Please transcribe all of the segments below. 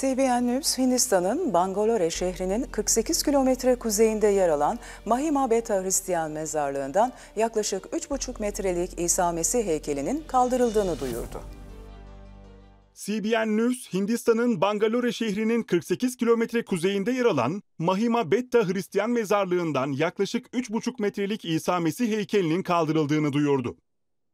CBN News, Hindistan'ın Bangalore şehrinin 48 kilometre kuzeyinde yer alan Mahima Beta Hristiyan mezarlığından yaklaşık 3,5 metrelik İsa Mesih heykelinin kaldırıldığını duyurdu. CBN News, Hindistan'ın Bangalore şehrinin 48 kilometre kuzeyinde yer alan Mahima Betta Hristiyan mezarlığından yaklaşık 3,5 metrelik İsa Mesih heykelinin kaldırıldığını duyurdu.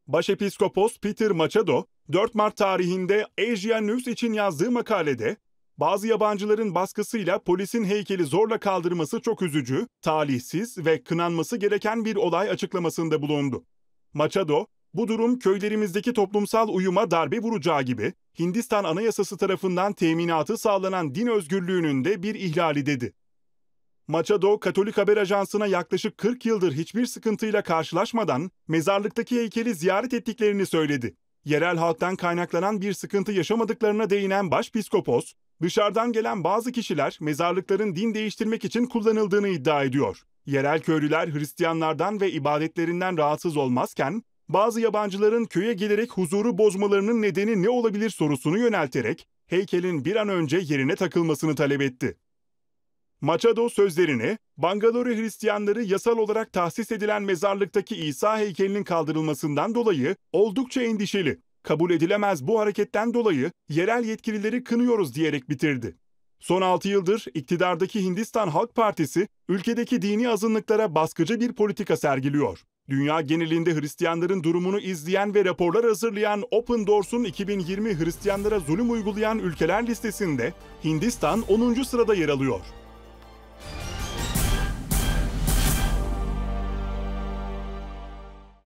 Başepiskopos Peter Machado, 4 Mart tarihinde Asia News için yazdığı makalede bazı yabancıların baskısıyla polisin heykeli zorla kaldırması çok üzücü, talihsiz ve kınanması gereken bir olay açıklamasında bulundu. Machado, bu durum köylerimizdeki toplumsal uyuma darbe vuracağı gibi Hindistan Anayasası tarafından teminatı sağlanan din özgürlüğünün de bir ihlali dedi. Machado, Katolik Haber Ajansı'na yaklaşık 40 yıldır hiçbir sıkıntıyla karşılaşmadan mezarlıktaki heykeli ziyaret ettiklerini söyledi. Yerel halktan kaynaklanan bir sıkıntı yaşamadıklarına değinen Başpiskopos, Dışarıdan gelen bazı kişiler mezarlıkların din değiştirmek için kullanıldığını iddia ediyor. Yerel köylüler Hristiyanlardan ve ibadetlerinden rahatsız olmazken bazı yabancıların köye gelerek huzuru bozmalarının nedeni ne olabilir sorusunu yönelterek heykelin bir an önce yerine takılmasını talep etti. Machado sözlerini, Bangalore Hristiyanları yasal olarak tahsis edilen mezarlıktaki İsa heykelinin kaldırılmasından dolayı oldukça endişeli kabul edilemez bu hareketten dolayı yerel yetkilileri kınıyoruz diyerek bitirdi. Son 6 yıldır iktidardaki Hindistan Halk Partisi ülkedeki dini azınlıklara baskıcı bir politika sergiliyor. Dünya genelinde Hristiyanların durumunu izleyen ve raporlar hazırlayan Open Doors'un 2020 Hristiyanlara zulüm uygulayan ülkeler listesinde Hindistan 10. sırada yer alıyor.